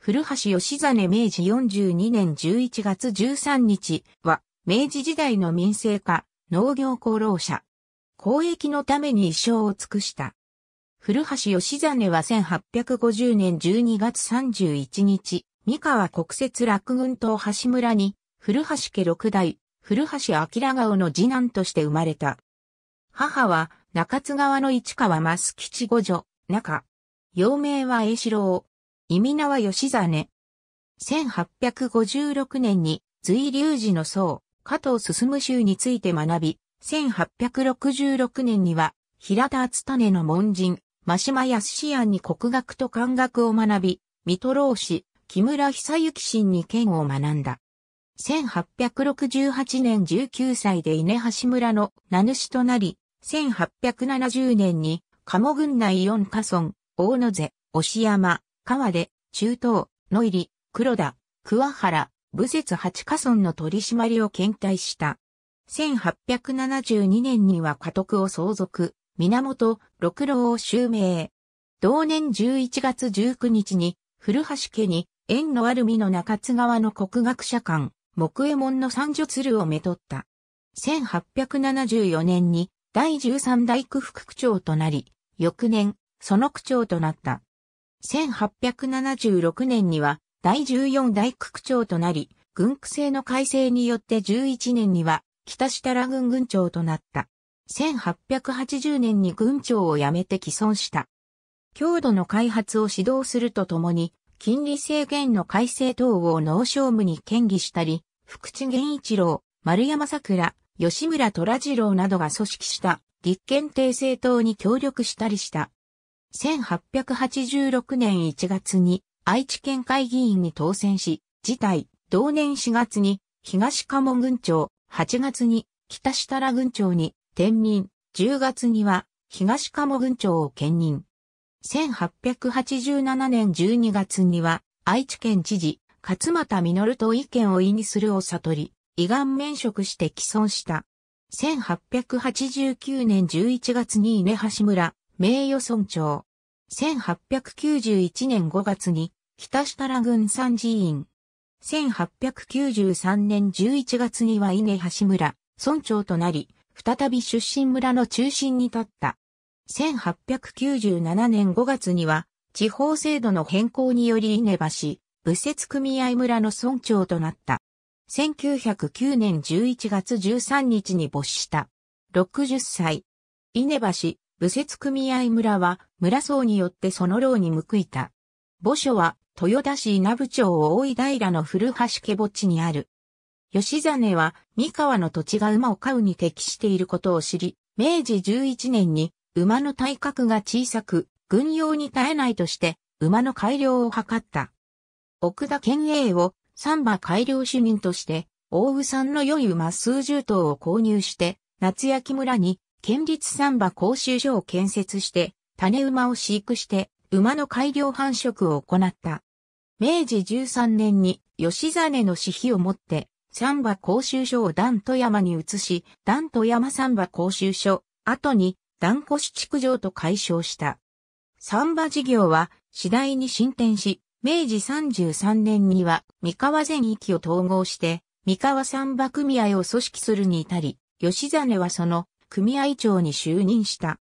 古橋義真明治42年11月13日は、明治時代の民生化、農業功労者。公益のために一生を尽くした。古橋義真は1850年12月31日、三河国設落軍島橋村に、古橋家六代、古橋明顔の次男として生まれた。母は中津川の市川増吉五女、中。幼名は栄四郎。意味名は吉真。1856年に随流寺の僧、加藤進州について学び、1866年には平田厚種の門人、真島康志庵に国学と漢学を学び、水戸老師、木村久幸神に剣を学んだ。1868年19歳で稲橋村の名主となり、1870年に、鴨郡内四家村、大野瀬、押山、川で、中東、野入黒田、桑原、武節八カ村の取り締まりを検体した。1872年には家督を相続、源六郎を襲名。同年11月19日に、古橋家に、縁のある身の中津川の国学者館、木右衛門の三女鶴をめとった。1874年に、第13代区副区長となり、翌年、その区長となった。1876年には第14大区区長となり、軍区制の改正によって11年には北下良軍軍長となった。1880年に軍長を辞めて既存した。強度の開発を指導するとともに、金利制限の改正等を農商務に建議したり、福地源一郎、丸山桜、吉村虎次郎などが組織した立憲帝政党に協力したりした。1886年1月に愛知県会議員に当選し、辞退、同年4月に東鴨郡長、8月に北設楽郡長に転任、10月には東鴨郡長を兼任。1887年12月には愛知県知事、勝又実と意見を意にするを悟り、胃がん免職して既存した。1889年11月に稲橋村、名誉村長。1891年5月に、北下良郡参事院。1893年11月には稲橋村、村長となり、再び出身村の中心に立った。1897年5月には、地方制度の変更により稲橋、物節組合村の村長となった。1909年11月13日に没した。60歳。稲橋、武節組合村は村僧によってその牢に報いた。墓所は豊田市稲部町大井平の古橋家墓地にある。吉真は三河の土地が馬を飼うに適していることを知り、明治11年に馬の体格が小さく、軍用に耐えないとして馬の改良を図った。奥田県営を三馬改良主任として、大宇さんの良い馬数十頭を購入して、夏焼村に県立サンバ講習所を建設して、種馬を飼育して、馬の改良繁殖を行った。明治13年に吉真の私費を持って、サンバ講習所を段富山に移し、段富山サンバ講習所、後に段越築場と解消した。サンバ事業は次第に進展し、明治33年には三河全域を統合して、三河サンバ組合を組織するに至り、吉真はその組合長に就任した。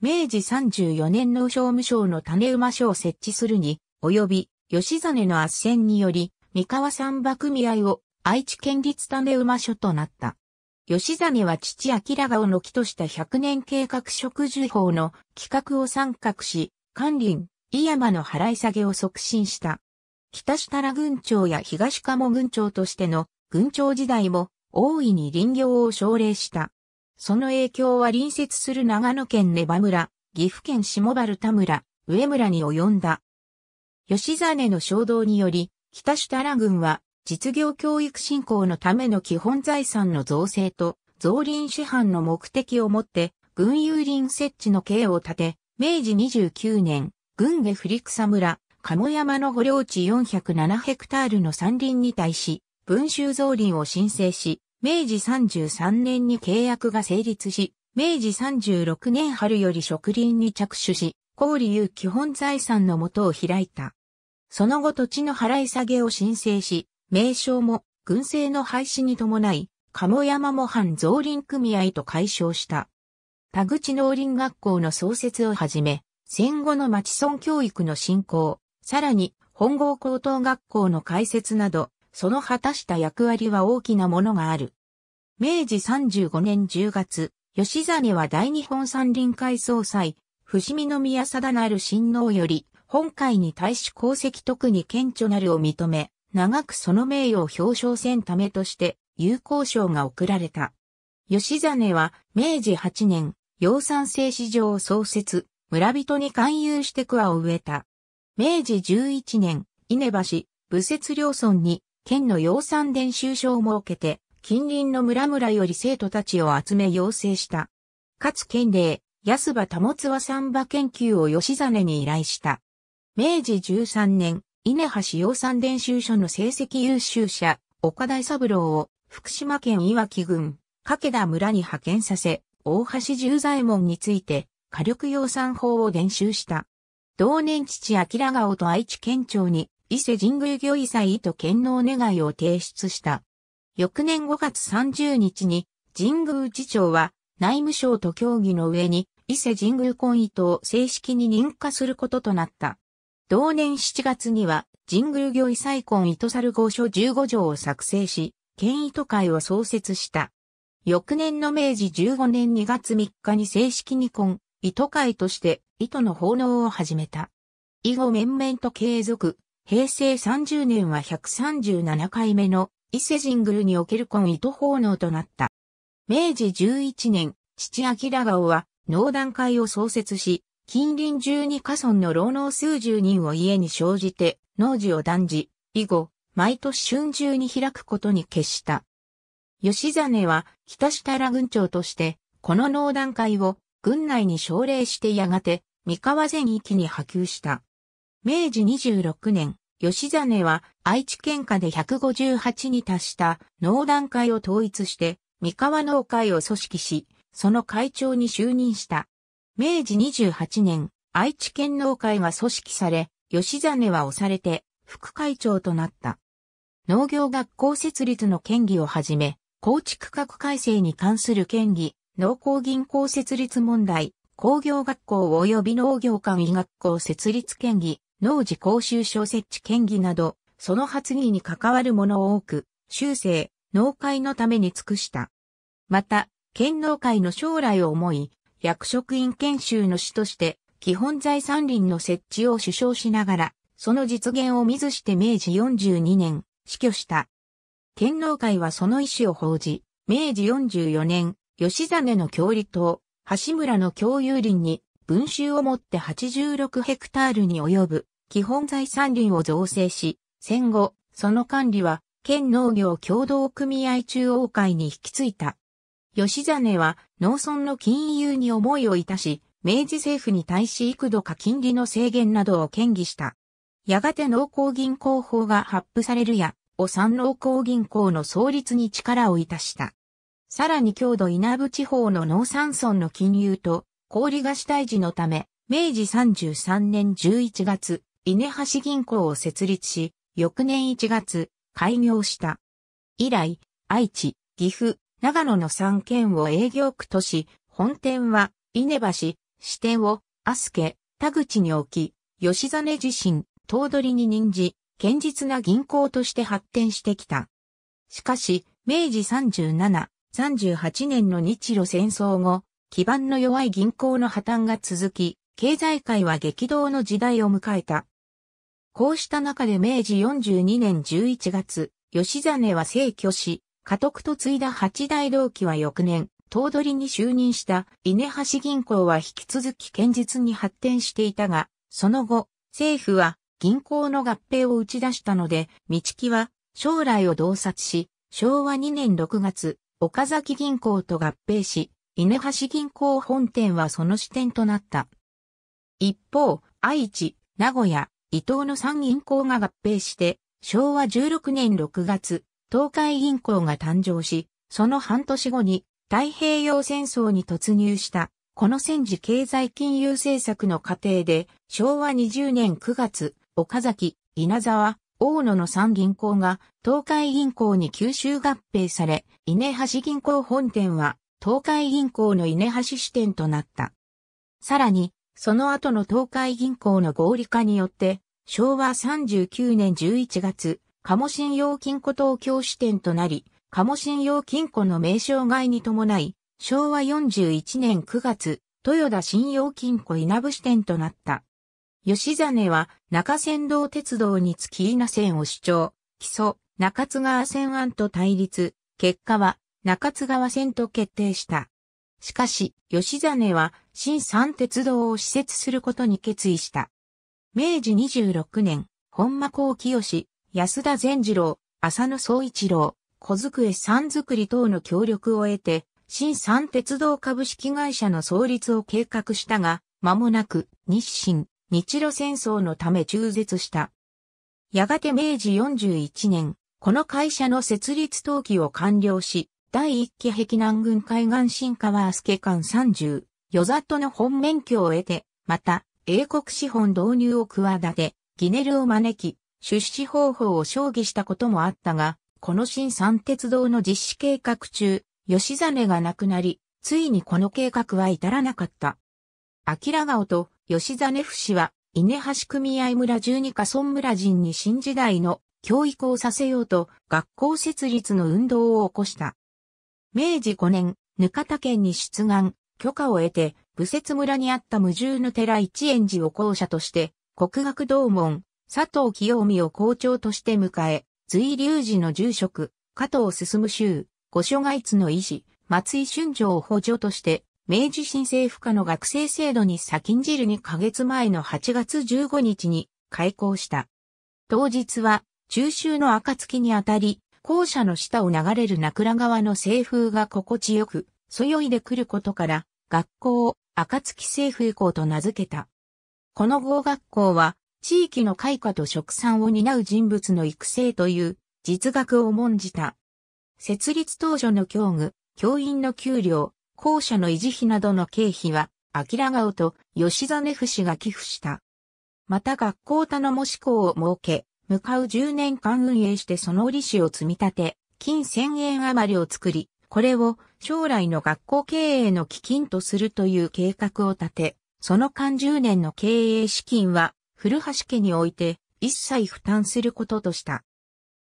明治34年の商務省の種馬所を設置するに、及び、吉真の圧戦により、三河三馬組合を愛知県立種馬所となった。吉真は父明がの木とした100年計画植樹法の企画を参画し、官林、井山の払い下げを促進した。北設楽郡長や東鴨郡長としての郡長時代も大いに林業を奨励した。その影響は隣接する長野県根羽村、岐阜県下原田村、上村に及んだ。吉真の衝動により、北下良軍は実業教育振興のための基本財産の造成と、造林市販の目的をもって、軍有林設置の刑を立て、明治29年、軍下振草村、鴨山の保領地407ヘクタールの山林に対し、文集造林を申請し、明治33年に契約が成立し、明治36年春より植林に着手し、高利有基本財産のもとを開いた。その後土地の払い下げを申請し、名称も軍政の廃止に伴い、鴨山模範造林組合と解消した。田口農林学校の創設をはじめ、戦後の町村教育の振興、さらに本郷高等学校の開設など、その果たした役割は大きなものがある。明治35年10月、吉実は大日本山林会総裁、伏見宮定なる親王より、本会に対し功績特に顕著なるを認め、長くその名誉を表彰せんためとして、有効賞が贈られた。吉実は、明治8年、養蚕製市場を創設、村人に勧誘して桑を植えた。明治11年、稲橋、武節両村に、県の養蚕伝習所を設けて、近隣の村々より生徒たちを集め養成した。かつ県令、安場保は三馬研究を吉真に依頼した。明治13年、稲橋養産伝習所の成績優秀者、岡大三郎を福島県いわき郡、掛田村に派遣させ、大橋十左衛門について火力養蚕法を伝習した。同年父明川と愛知県庁に伊勢神宮御遺祭と県能願いを提出した。翌年5月30日に、神宮寺長は内務省と協議の上に、伊勢神宮婚等を正式に認可することとなった。同年7月には、神宮御為再婚糸猿号書15条を作成し、県糸会を創設した。翌年の明治15年2月3日に正式に婚、糸会として糸の奉納を始めた。以後面々と継続、平成30年は137回目の伊勢神宮における根糸奉納となった。明治11年、父明顔は農団会を創設し、近隣中に家村の老農数十人を家に生じて農事を断じ、以後、毎年春秋に開くことに決した。吉真は北下良郡長として、この農団会を軍内に奨励してやがて、三河全域に波及した。明治26年、吉実は愛知県下で158に達した農団会を統一して三河農会を組織し、その会長に就任した。明治28年、愛知県農会が組織され、吉実は押されて副会長となった。農業学校設立の県議をはじめ、高知区画改正に関する県議、農工銀行設立問題、工業学校及び農業館医学校設立県議、農事公衆所設置県議など、その発議に関わる者を多く、修正、農会のために尽くした。また、県農会の将来を思い、役職員研修の師として、基本財産林の設置を主張しながら、その実現を見ずして明治42年、死去した。県農会はその意思を報じ、明治44年、吉真の郷里島、橋村の共有林に文集をもって86ヘクタールに及ぶ基本財産林を造成し、戦後、その管理は県農業協同組合中央会に引き継いだ。吉真は農村の金融に思いをいたし、明治政府に対し幾度か金利の制限などを建議した。やがて農工銀行法が発布されるや、お産農工銀行の創立に力をいたした。さらに郷土稲部地方の農産村の金融と氷菓子退治のため、明治33年11月、稲橋銀行を設立し、翌年1月、開業した。以来、愛知、岐阜、長野の3県を営業区とし、本店は、稲橋、支店を、アスケ、田口に置き、吉真自身、頭取に任じ、堅実な銀行として発展してきた。しかし、明治37、38年の日露戦争後、基盤の弱い銀行の破綻が続き、経済界は激動の時代を迎えた。こうした中で明治42年11月、吉真は逝去し、家督と継いだ八大同期は翌年、頭取に就任した稲橋銀行は引き続き堅実に発展していたが、その後、政府は銀行の合併を打ち出したので、道木は将来を洞察し、昭和2年6月、岡崎銀行と合併し、稲橋銀行本店はその支店となった。一方、愛知、名古屋、伊東の3銀行が合併して、昭和16年6月、東海銀行が誕生し、その半年後に太平洋戦争に突入した、この戦時経済金融政策の過程で、昭和20年9月、岡崎、稲沢、大野の3銀行が東海銀行に吸収合併され、稲橋銀行本店は東海銀行の稲橋支店となった。さらに、その後の東海銀行の合理化によって、昭和39年11月、鴨信用金庫東京支店となり、鴨信用金庫の名称外に伴い、昭和41年9月、豊田信用金庫稲部支店となった。吉真は中山道鉄道につき稲線を主張、基礎、中津川線案と対立、結果は中津川線と決定した。しかし、吉実は新三鉄道を施設することに決意した。明治26年、本間幸清、安田善次郎、浅野総一郎、小机三作り等の協力を得て、新三鉄道株式会社の創立を計画したが、間もなく日清、日露戦争のため中絶した。やがて明治41年、この会社の設立登記を完了し、第一期壁南軍海岸新川飛鳥間30、与里の本免許を得て、また、英国資本導入を企て、ギネルを招き、出資方法を商議したこともあったが、この新三鉄道の実施計画中、吉真が亡くなり、ついにこの計画は至らなかった。明顔と吉真不氏は、稲橋組合村十二か村村人に新時代の教育をさせようと学校設立の運動を起こした。明治5年、ぬかた県に出願、許可を得て、武節村にあった無住の寺一円寺を校舎として、国学同門、佐藤清美を校長として迎え、随流寺の住職、加藤進州、五所外津の医師、松井春城を補助として、明治新政府下の学生制度に先んじる2ヶ月前の8月15日に開校した。当日は、中秋の暁にあたり、校舎の下を流れる名倉川の西風が心地よく、そよいで来ることから、学校を暁西風校と名付けた。この合学校は、地域の開花と植産を担う人物の育成という実学を重んじた。設立当初の教具、教員の給料、校舎の維持費などの経費は、明良顔と吉実氏が寄付した。また学校頼もし校を設け、向かう10年間運営してその利子を積み立て、金1000円余りを作り、これを将来の学校経営の基金とするという計画を立て、その間10年の経営資金は、古橋家において一切負担することとした。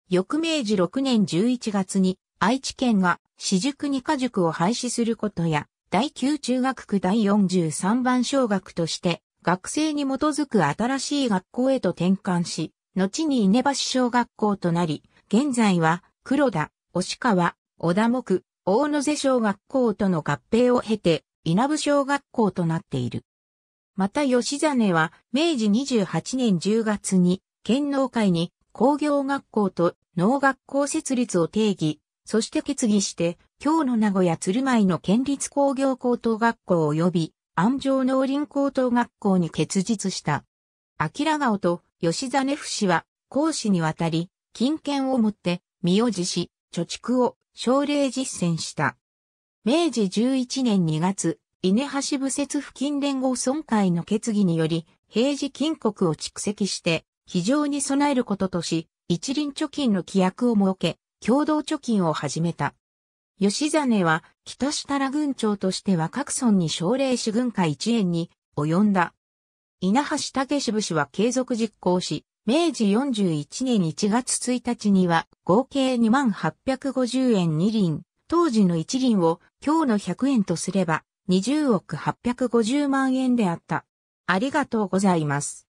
翌明治6年11月に愛知県が私塾二科塾を廃止することや、第9中学区第43番小学として、学生に基づく新しい学校へと転換し、後に稲橋小学校となり、現在は黒田、押川、小田木、大野瀬小学校との合併を経て、稲部小学校となっている。また吉真は、明治28年10月に、県農会に工業学校と農学校設立を定義、そして決議して、今日の名古屋鶴舞の県立工業高等学校及び、安城農林高等学校に結実した。明川と吉実夫氏は、講師にわたり、金券を持って、身を辞し、貯蓄を奨励実践した。明治11年2月、稲橋部節付近連合村会の決議により、平時金国を蓄積して、非常に備えることとし、一輪貯金の規約を設け、共同貯金を始めた。吉実は、北設楽郡長としては各村に奨励し軍会1円に及んだ稲橋武志部氏は継続実行し、明治41年1月1日には合計2850円2輪、当時の1輪を今日の100円とすれば20億850万円であった。ありがとうございます。